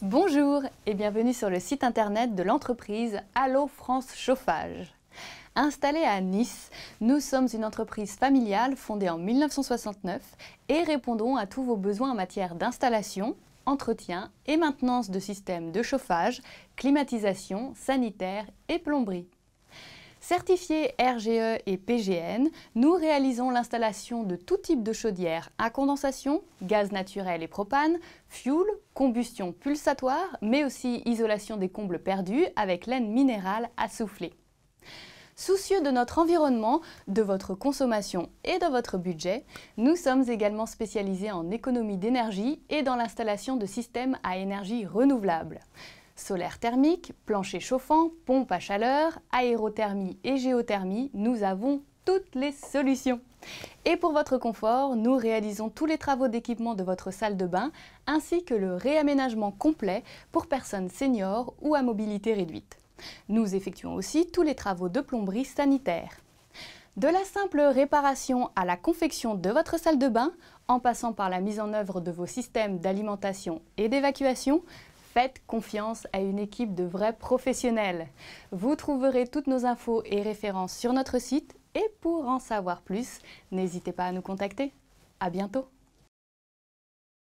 Bonjour et bienvenue sur le site internet de l'entreprise Allo France Chauffage. Installée à Nice, nous sommes une entreprise familiale fondée en 1969 et répondons à tous vos besoins en matière d'installation, entretien et maintenance de systèmes de chauffage, climatisation, sanitaire et plomberie. Certifiés RGE et PGN, nous réalisons l'installation de tout type de chaudière à condensation, gaz naturel et propane, fuel, combustion pulsatoire, mais aussi isolation des combles perdus avec laine minérale à souffler. Soucieux de notre environnement, de votre consommation et de votre budget, nous sommes également spécialisés en économie d'énergie et dans l'installation de systèmes à énergie renouvelable. Solaire thermique, plancher chauffant, pompe à chaleur, aérothermie et géothermie, nous avons toutes les solutions. Et pour votre confort, nous réalisons tous les travaux d'équipement de votre salle de bain ainsi que le réaménagement complet pour personnes seniors ou à mobilité réduite. Nous effectuons aussi tous les travaux de plomberie sanitaire. De la simple réparation à la confection de votre salle de bain, en passant par la mise en œuvre de vos systèmes d'alimentation et d'évacuation, Faites confiance à une équipe de vrais professionnels. Vous trouverez toutes nos infos et références sur notre site et pour en savoir plus, n'hésitez pas à nous contacter. À bientôt.